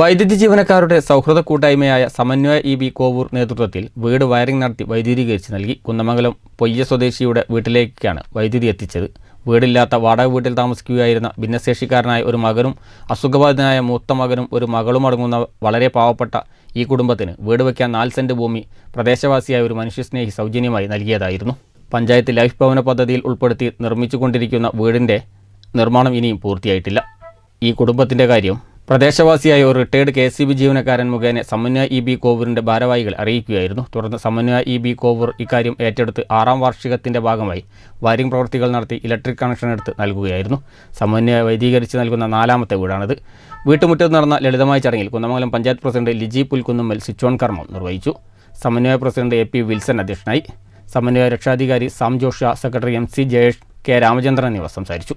വൈദ്യുതി ജീവനക്കാരുടെ സൗഹൃദ കൂട്ടായ്മയായ സമന്വയ ഇ ബി കോവൂർ നേതൃത്വത്തിൽ വീട് വയറിംഗ് നടത്തി വൈദ്യുതീകരിച്ച് നൽകി കുന്നമംഗലം പൊയ്യ സ്വദേശിയുടെ വീട്ടിലേക്കാണ് വൈദ്യുതി എത്തിച്ചത് വീടില്ലാത്ത വാടക വീട്ടിൽ താമസിക്കുകയായിരുന്ന ഭിന്നശേഷിക്കാരനായ ഒരു മകനും അസുഖബാധിതനായ മൂത്ത മകനും ഒരു മകളും അടങ്ങുന്ന വളരെ പാവപ്പെട്ട ഈ കുടുംബത്തിന് വീട് വയ്ക്കാൻ നാല് സെന്റ് ഭൂമി പ്രദേശവാസിയായ ഒരു മനുഷ്യസ്നേഹി സൗജന്യമായി നൽകിയതായിരുന്നു പഞ്ചായത്ത് ലൈഫ് ഭവന പദ്ധതിയിൽ ഉൾപ്പെടുത്തി നിർമ്മിച്ചുകൊണ്ടിരിക്കുന്ന വീടിൻ്റെ നിർമ്മാണം ഇനിയും പൂർത്തിയായിട്ടില്ല ഈ കുടുംബത്തിൻ്റെ കാര്യം പ്രദേശവാസിയായ ഒരു റിട്ടയർഡ് കെ സി ബി ജീവനക്കാരൻ മുഖേന സമന്വയ ഇ ബി കോവൂരിന്റെ ഭാരവാഹികൾ അറിയിക്കുകയായിരുന്നു തുടർന്ന് സമന്വയ ഇ ബി കോവൂർ ഇക്കാര്യം ഏറ്റെടുത്ത് ആറാം വാർഷികത്തിന്റെ ഭാഗമായി വയറിംഗ് പ്രവൃത്തികൾ നടത്തി ഇലക്ട്രിക് കണക്ഷൻ എടുത്ത് നൽകുകയായിരുന്നു സമന്വയ വൈദീകരിച്ച് നൽകുന്ന നാലാമത്തെ വീടാണിത് വീട്ടുമുറ്റത്ത് നടന്ന ലളിതമായ ചടങ്ങിൽ Kunnamangalam panchayat president Liji switch on കർമ്മം നിർവഹിച്ചു സമന്വയ പ്രസിഡന്റ് എ പി വിൽസൺ അധ്യക്ഷനായി സമന്വയ രക്ഷാധികാരി സാം ജോഷ secretary M C Jayesh K Ramachandran എന്നിവർ സംസാരിച്ചു